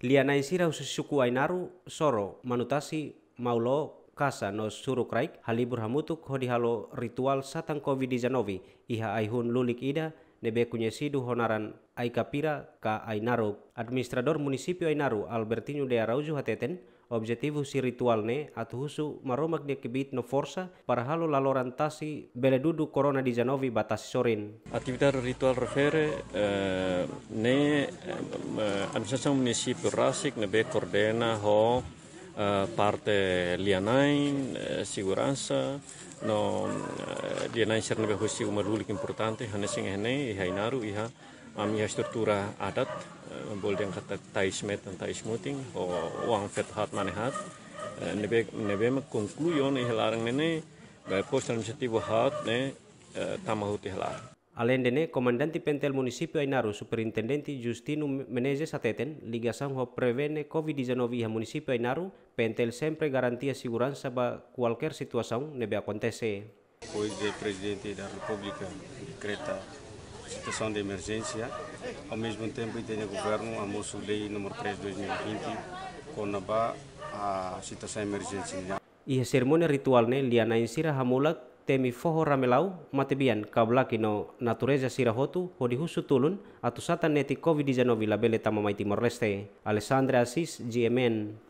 Liana isira suku ainaru soro manutasi maulo kasa no Kraik, halibur hamutuk hodi halo ritual satang covid-19 iha aihun lulik ida nebe kunyesidu honaran aikapira ka Ainaru, administrador Munisipio ainaru albertinu de araujo hateten objetivo nih at husu maromak dia kebit no forsa para halo laloran tasi bele dudu corona di janovi batas sorin. Aktivitas ritual refere eh, ne eh, amministrazione municipio Rasik ne be kordena ho eh, parte lianain eh, no eh, lianain serne be husi uma lulik importante hanesing hene iha inaru iha struktura adat yang eh, kata taismet dan taismuting o wang fet hat mane hat eh, nebe nebe me konkluyon e larang nene bay postal inisiatif hat ne eh, tamahut helar Alain dene, komandanti pentel munisipio Ainaro, superintendente Justino Menezes ateten, ligasang ho prevene COVID-19 ia munisipio Ainaro, pentel sempre garantia segurança ba kualker situasaun nebe akontese. Pois de presidente da Republika decreta situação de emergência. Ao mesmo tempo, e tem o governo a moço lei número 3 de 2020, e com a situação emergência. E a cerimônia ritual né, liana em sira hamulak temi foho ramelau matebian kablaki no natureza sirahotu hodi husu tulun atusata neti COVID-19 labele tamamai Timor Leste. Alessandra Assis, GMN.